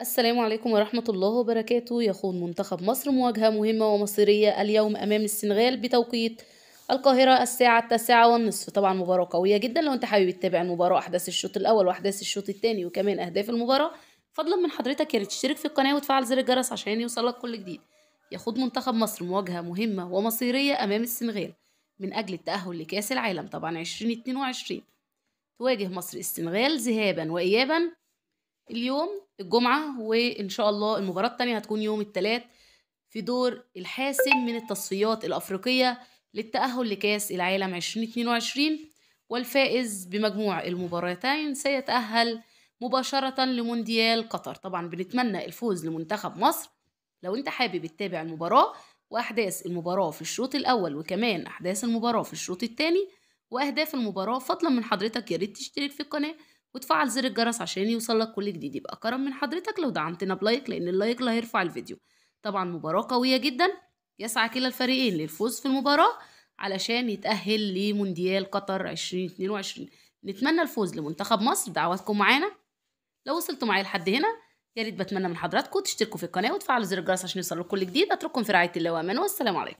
السلام عليكم ورحمة الله وبركاته يخوض منتخب مصر مواجهة مهمة ومصيرية اليوم أمام السنغال بتوقيت القاهرة الساعة التاسعة والنصف طبعا مباراة قوية جدا لو أنت حابب تتابع المباراة أحداث الشوط الأول وأحداث الشوط الثاني وكمان أهداف المباراة فضلا من حضرتك يا تشترك في القناة وتفعل زر الجرس عشان يوصلك كل جديد يخوض منتخب مصر مواجهة مهمة ومصيرية أمام السنغال من أجل التأهل لكأس العالم طبعا 2022 تواجه مصر السنغال ذهابا وإيابا اليوم الجمعة وإن شاء الله المباراة التانية هتكون يوم الثلاث في دور الحاسم من التصفيات الأفريقية للتأهل لكأس العالم 2022 والفائز بمجموع المباراتين سيتأهل مباشرة لمونديال قطر طبعا بنتمنى الفوز لمنتخب مصر لو انت حابب تتابع المباراة وأحداث المباراة في الشوط الأول وكمان أحداث المباراة في الشوط الثاني وأهداف المباراة فضلا من حضرتك يا ريت تشترك في القناة وتفعل زر الجرس عشان يوصلك كل جديد يبقى كرم من حضرتك لو دعمتنا بلايك لأن اللايك لا هيرفع الفيديو طبعا مباراة قوية جدا يسعى كلا الفريقين للفوز في المباراة علشان يتأهل لمونديال قطر 2022 نتمنى الفوز لمنتخب مصر دعواتكم معانا لو وصلتوا معايا لحد هنا يا ريت بتمنى من حضراتكم تشتركوا في القناة وتفعلوا زر الجرس عشان يوصلوا كل جديد اترككم في رعاية الله وامان والسلام عليكم